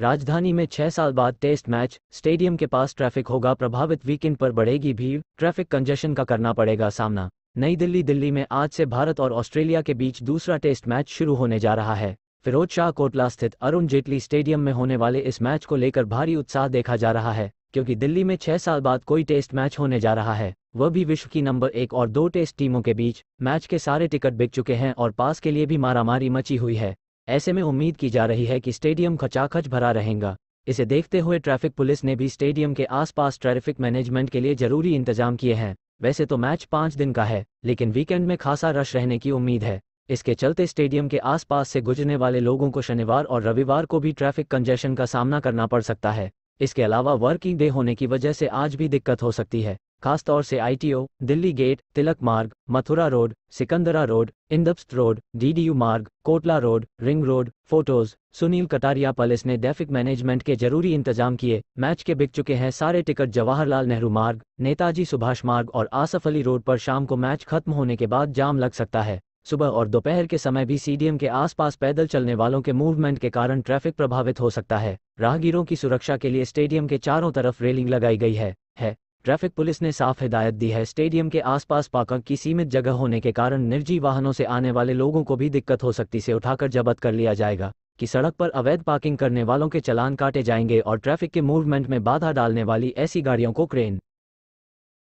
राजधानी में छह साल बाद टेस्ट मैच स्टेडियम के पास ट्रैफिक होगा प्रभावित वीकेंड पर बढ़ेगी भीड़ ट्रैफिक कंजेशन का करना पड़ेगा सामना नई दिल्ली दिल्ली में आज से भारत और ऑस्ट्रेलिया के बीच दूसरा टेस्ट मैच शुरू होने जा रहा है फिरोज शाह कोटला स्थित अरुण जेटली स्टेडियम में होने वाले इस मैच को लेकर भारी उत्साह देखा जा रहा है क्योंकि दिल्ली में छह साल बाद कोई टेस्ट मैच होने जा रहा है वह भी विश्व की नंबर एक और दो टेस्ट टीमों के बीच मैच के सारे टिकट बिक चुके हैं और पास के लिए भी मारामारी मची हुई है ऐसे में उम्मीद की जा रही है कि स्टेडियम खचाखच भरा रहेगा इसे देखते हुए ट्रैफिक पुलिस ने भी स्टेडियम के आसपास ट्रैफिक मैनेजमेंट के लिए जरूरी इंतजाम किए हैं वैसे तो मैच पांच दिन का है लेकिन वीकेंड में खासा रश रहने की उम्मीद है इसके चलते स्टेडियम के आसपास से गुजरने वाले लोगों को शनिवार और रविवार को भी ट्रैफिक कंजेशन का सामना करना पड़ सकता है इसके अलावा वर्किंग डे होने की वजह से आज भी दिक्कत हो सकती है खासतौर से ITO Delhi gate Tilak Marg Mathura road Sikandra road Indraprastha road DDU Marg Kotla road ring road photos Sunil Kataria police ने ट्रैफिक मैनेजमेंट के जरूरी इंतजाम किए मैच के बिक चुके हैं सारे टिकट जवाहरलाल नेहरू मार्ग नेताजी सुभाष मार्ग और आसफ अली रोड पर शाम को मैच खत्म होने के बाद जाम लग सकता है सुबह और दोपहर के समय भी सीडीएम के आसपास पैदल चलने वालों के मूवमेंट के कारण ट्रैफिक प्रभावित हो सकता है राहगीरों की सुरक्षा के लिए स्टेडियम के चारों तरफ रेलिंग लगाई गई है है ट्रैफिक पुलिस ने साफ हिदायत दी है स्टेडियम के आसपास पार्किंग की सीमित जगह होने के कारण निर्जी वाहनों से आने वाले लोगों को भी दिक्कत हो सकती से उठाकर जबत कर लिया जाएगा कि सड़क पर अवैध पार्किंग करने वालों के चलान काटे जाएंगे और ट्रैफिक के मूवमेंट में बाधा डालने वाली ऐसी गाड़ियों को क्रेन